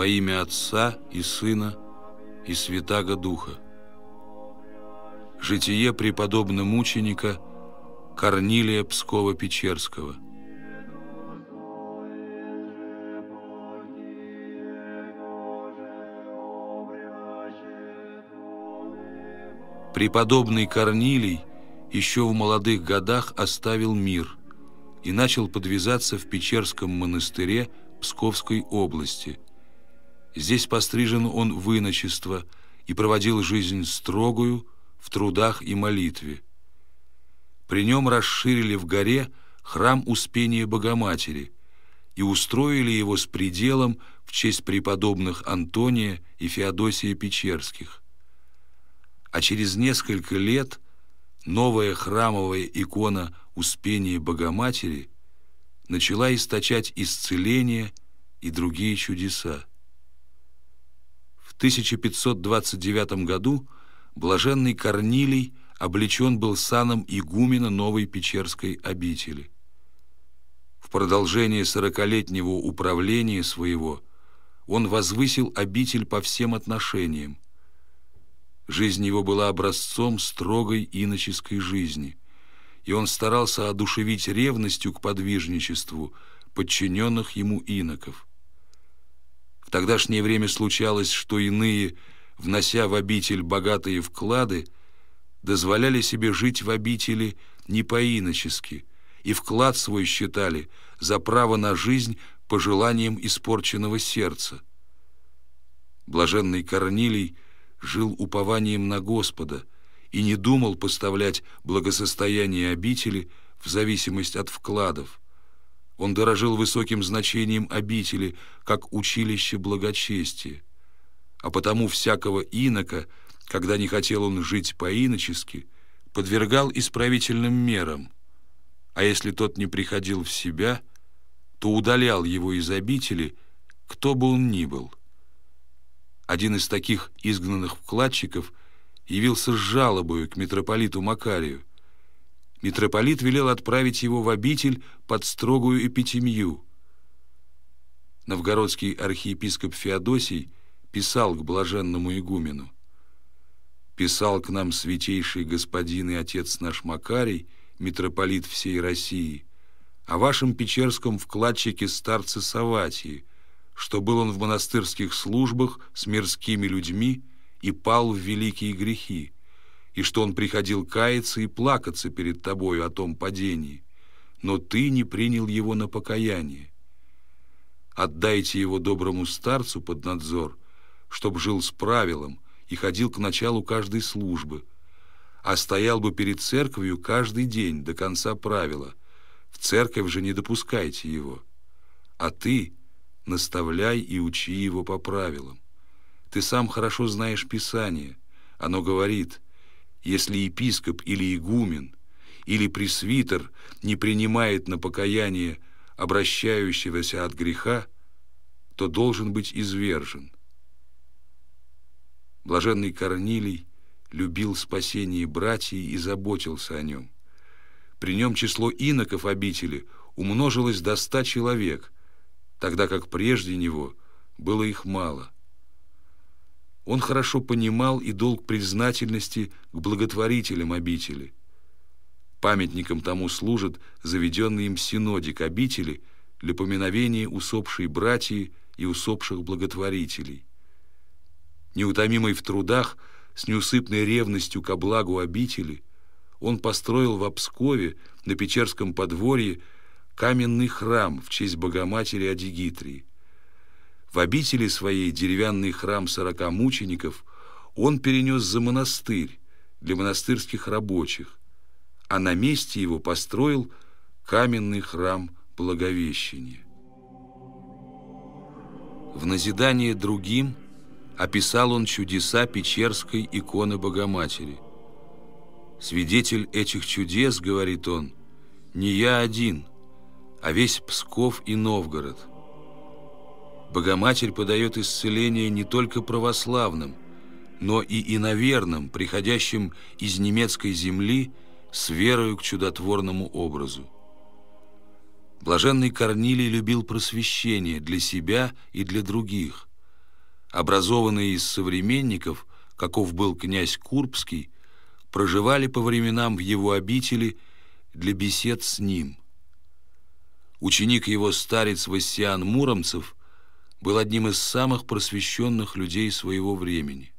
во имя Отца и Сына и Святаго Духа. Житие преподобного мученика Корнилия Пскова-Печерского. Преподобный Корнилий еще в молодых годах оставил мир и начал подвязаться в Печерском монастыре Псковской области – Здесь пострижен он в иночество и проводил жизнь строгую в трудах и молитве. При нем расширили в горе храм Успения Богоматери и устроили его с пределом в честь преподобных Антония и Феодосия Печерских. А через несколько лет новая храмовая икона Успения Богоматери начала источать исцеление и другие чудеса. 1529 году блаженный Корнилий облечен был саном игумена новой Печерской обители. В продолжение сорокалетнего управления своего он возвысил обитель по всем отношениям. Жизнь его была образцом строгой иноческой жизни, и он старался одушевить ревностью к подвижничеству подчиненных ему иноков – тогдашнее время случалось, что иные, внося в обитель богатые вклады, дозволяли себе жить в обители не поиночески и вклад свой считали за право на жизнь по желаниям испорченного сердца. Блаженный Корнилий жил упованием на Господа и не думал поставлять благосостояние обители в зависимость от вкладов. Он дорожил высоким значением обители, как училище благочестия. А потому всякого инока, когда не хотел он жить по-иночески, подвергал исправительным мерам, а если тот не приходил в себя, то удалял его из обители, кто бы он ни был. Один из таких изгнанных вкладчиков явился с жалобою к митрополиту Макарию, Митрополит велел отправить его в обитель под строгую эпитемию. Новгородский архиепископ Феодосий писал к блаженному игумену. «Писал к нам святейший господин и отец наш Макарий, митрополит всей России, о вашем печерском вкладчике старце Саватии, что был он в монастырских службах с мирскими людьми и пал в великие грехи, и что он приходил каяться и плакаться перед тобою о том падении, но ты не принял его на покаяние. Отдайте его доброму старцу под надзор, чтоб жил с правилом и ходил к началу каждой службы, а стоял бы перед церковью каждый день до конца правила. В церковь же не допускайте его. А ты наставляй и учи его по правилам. Ты сам хорошо знаешь Писание. Оно говорит — если епископ или игумен или пресвитер не принимает на покаяние обращающегося от греха, то должен быть извержен. Блаженный Корнилий любил спасение братьев и заботился о нем. При нем число иноков обители умножилось до ста человек, тогда как прежде него было их мало – он хорошо понимал и долг признательности к благотворителям обители. Памятником тому служит заведенный им синодик обители для поминовения усопшей братьи и усопших благотворителей. Неутомимый в трудах, с неусыпной ревностью ко благу обители, он построил в Обскове, на Печерском подворье, каменный храм в честь Богоматери Адигитрии. В обители своей деревянный храм сорока мучеников он перенес за монастырь для монастырских рабочих, а на месте его построил каменный храм Благовещения. В назидание другим описал он чудеса Печерской иконы Богоматери. «Свидетель этих чудес, — говорит он, — не я один, а весь Псков и Новгород». Богоматерь подает исцеление не только православным, но и иноверным, приходящим из немецкой земли с верою к чудотворному образу. Блаженный Корнилий любил просвещение для себя и для других. Образованные из современников, каков был князь Курбский, проживали по временам в его обители для бесед с ним. Ученик его старец Васиан Муромцев – был одним из самых просвещенных людей своего времени.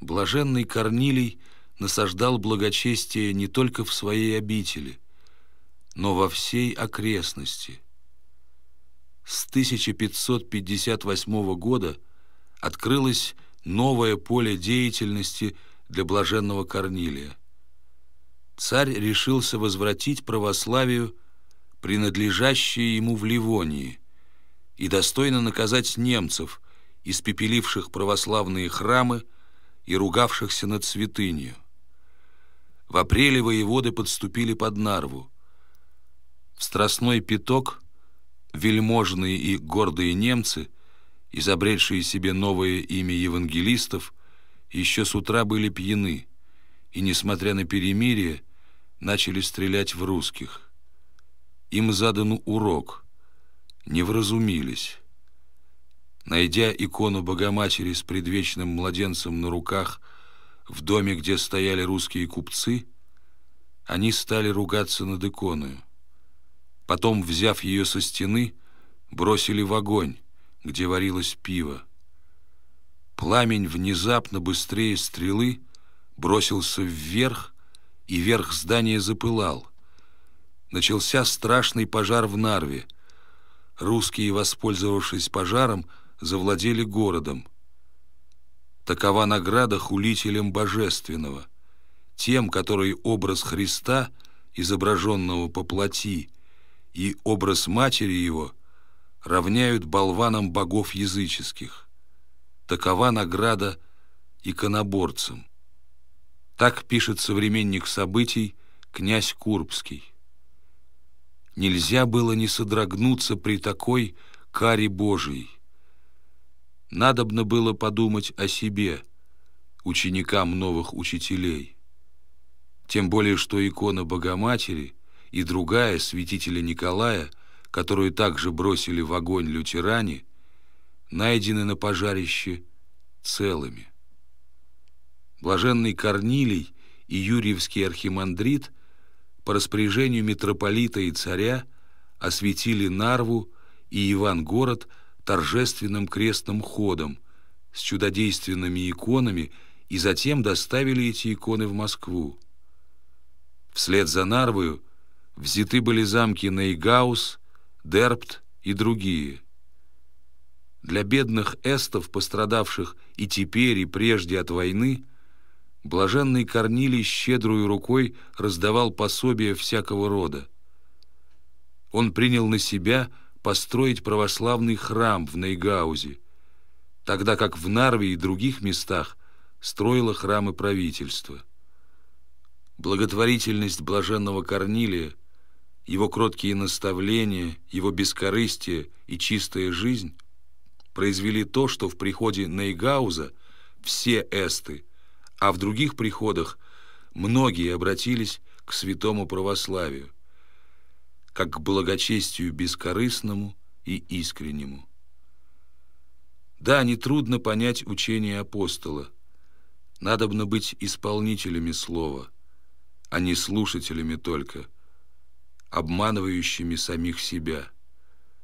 Блаженный Корнилий насаждал благочестие не только в своей обители, но во всей окрестности. С 1558 года открылось новое поле деятельности для блаженного Корнилия. Царь решился возвратить православию, принадлежащее ему в Ливонии – и достойно наказать немцев, испепеливших православные храмы и ругавшихся над святынью. В апреле воеводы подступили под Нарву. В Страстной пяток вельможные и гордые немцы, изобретшие себе новое имя евангелистов, еще с утра были пьяны и, несмотря на перемирие, начали стрелять в русских. Им задан урок — не вразумились. Найдя икону Богоматери с предвечным младенцем на руках в доме, где стояли русские купцы, они стали ругаться над иконою. Потом, взяв ее со стены, бросили в огонь, где варилось пиво. Пламень внезапно быстрее стрелы бросился вверх, и верх здания запылал. Начался страшный пожар в Нарве — русские, воспользовавшись пожаром, завладели городом. Такова награда хулителям божественного, тем, которые образ Христа, изображенного по плоти, и образ матери его равняют болванам богов языческих. Такова награда иконоборцам. Так пишет современник событий князь Курбский нельзя было не содрогнуться при такой каре Божией. Надобно было подумать о себе, ученикам новых учителей. Тем более, что икона Богоматери и другая святителя Николая, которую также бросили в огонь лютеране, найдены на пожарище целыми. Блаженный Корнилий и Юрьевский архимандрит – по распоряжению митрополита и царя осветили Нарву и Ивангород торжественным крестным ходом с чудодейственными иконами и затем доставили эти иконы в Москву. Вслед за Нарвою взяты были замки Нейгаус, Дерпт и другие. Для бедных эстов, пострадавших и теперь, и прежде от войны, Блаженный Корнилий щедрую рукой раздавал пособия всякого рода. Он принял на себя построить православный храм в Нейгаузе, тогда как в Нарве и других местах строило храмы правительства. Благотворительность блаженного Корнилия, его кроткие наставления, его бескорыстие и чистая жизнь произвели то, что в приходе Нейгауза все эсты – а в других приходах многие обратились к святому православию, как к благочестию бескорыстному и искреннему. Да, нетрудно понять учение апостола. Надобно быть исполнителями слова, а не слушателями только, обманывающими самих себя.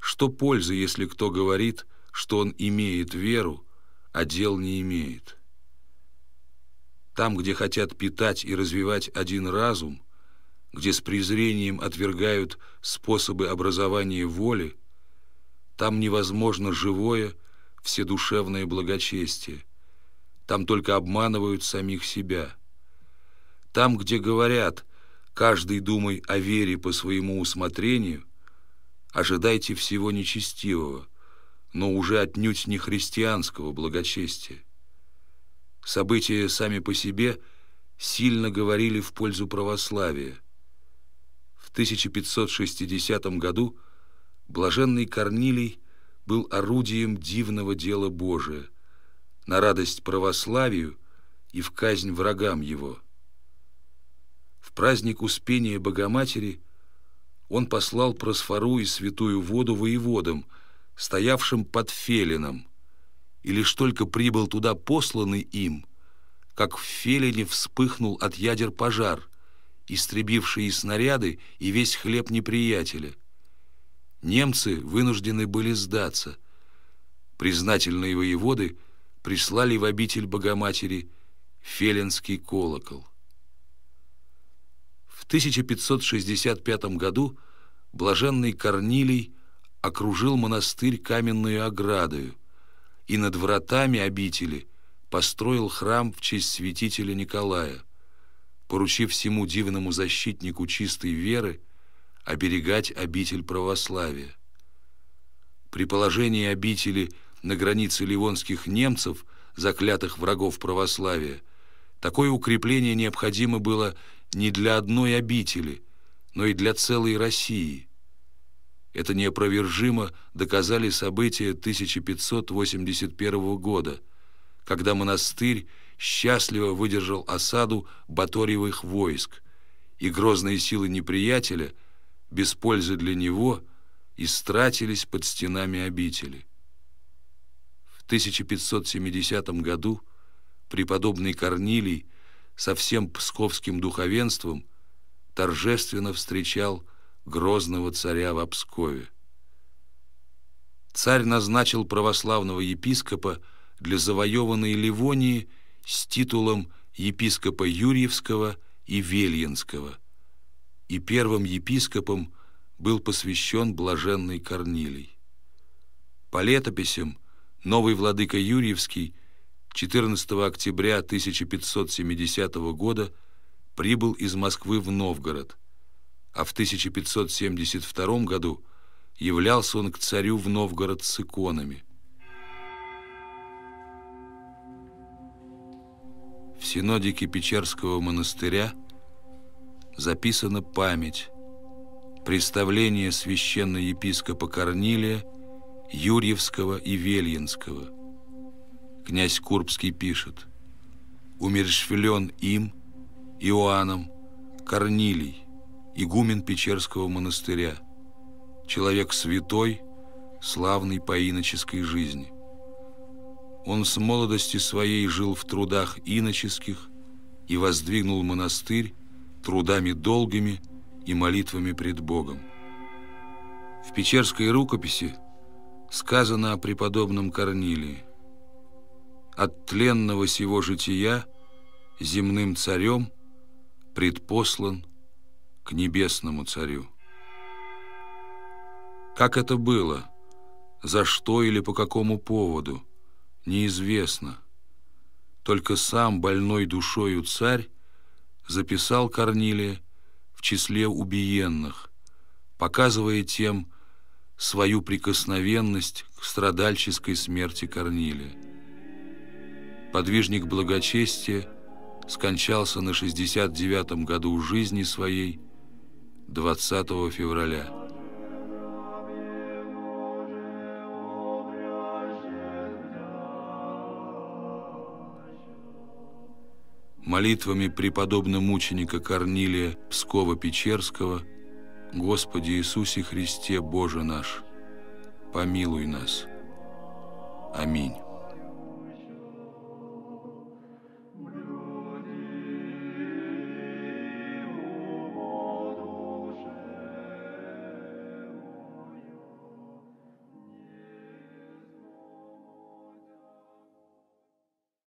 Что пользы, если кто говорит, что он имеет веру, а дел не имеет? Там, где хотят питать и развивать один разум, где с презрением отвергают способы образования воли, там невозможно живое, вседушевное благочестие. Там только обманывают самих себя. Там, где говорят «каждый думай о вере по своему усмотрению», ожидайте всего нечестивого, но уже отнюдь не христианского благочестия. События сами по себе сильно говорили в пользу православия. В 1560 году блаженный Корнилий был орудием дивного дела Божия, на радость православию и в казнь врагам его. В праздник Успения Богоматери он послал просфору и святую воду воеводам, стоявшим под Фелином – и лишь только прибыл туда посланный им, как в фелине вспыхнул от ядер пожар, истребившие снаряды, и весь хлеб неприятеля. Немцы вынуждены были сдаться. Признательные воеводы прислали в обитель Богоматери фелинский колокол. В 1565 году блаженный Корнилий окружил монастырь каменную оградою, и над вратами обители построил храм в честь святителя Николая, поручив всему дивному защитнику чистой веры оберегать обитель православия. При положении обители на границе ливонских немцев, заклятых врагов православия, такое укрепление необходимо было не для одной обители, но и для целой России – это неопровержимо доказали события 1581 года, когда монастырь счастливо выдержал осаду баториевых войск, и грозные силы неприятеля, без пользы для него, истратились под стенами обители. В 1570 году преподобный Корнилий со всем псковским духовенством торжественно встречал грозного царя в Обскове. Царь назначил православного епископа для завоеванной Ливонии с титулом епископа Юрьевского и Вельенского, и первым епископом был посвящен блаженный Корнилий. По летописям новый владыка Юрьевский 14 октября 1570 года прибыл из Москвы в Новгород – а в 1572 году являлся он к царю в Новгород с иконами. В синодике Печерского монастыря записана память представление священно-епископа Корнилия, Юрьевского и Вельинского. Князь Курбский пишет, «Умершвлен им, Иоанном, Корнилий, игумен Печерского монастыря, человек святой, славный по иноческой жизни. Он с молодости своей жил в трудах иноческих и воздвигнул монастырь трудами долгими и молитвами пред Богом. В Печерской рукописи сказано о преподобном Корнилии. От тленного сего жития земным царем предпослан к небесному царю. Как это было, за что или по какому поводу, неизвестно. Только сам больной душою царь записал Корнилия в числе убиенных, показывая тем свою прикосновенность к страдальческой смерти Корнилия. Подвижник благочестия скончался на 69-м году жизни своей – 20 февраля. Молитвами преподобного мученика Корнилия Пскова-Печерского «Господи Иисусе Христе, Боже наш, помилуй нас. Аминь».